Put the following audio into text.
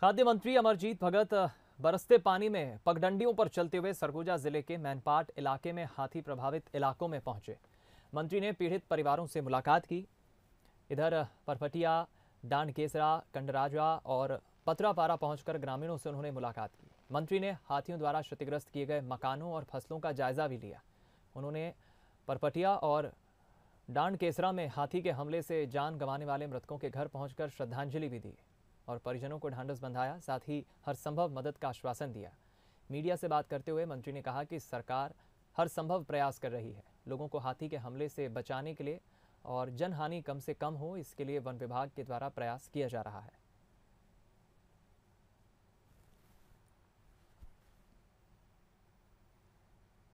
खाद्य मंत्री अमरजीत भगत बरसते पानी में पगडंडियों पर चलते हुए सरगुजा जिले के मैनपाट इलाके में हाथी प्रभावित इलाकों में पहुंचे मंत्री ने पीड़ित परिवारों से मुलाकात की इधर परपटिया डांडकेसरा कंडराजा और पत्रापारा पहुंचकर ग्रामीणों से उन्होंने मुलाकात की मंत्री ने हाथियों द्वारा क्षतिग्रस्त किए गए मकानों और फसलों का जायजा भी लिया उन्होंने परपटिया और डांडकेसरा में हाथी के हमले से जान गंवाने वाले मृतकों के घर पहुंचकर श्रद्धांजलि भी दी और परिजनों को ढांढस बंधाया साथ ही हर संभव मदद का आश्वासन दिया मीडिया से बात करते हुए मंत्री ने कहा कि सरकार हर संभव प्रयास कर रही है लोगों को हाथी के हमले से बचाने के लिए और जनहानि कम से कम हो इसके लिए वन विभाग के द्वारा प्रयास किया जा रहा है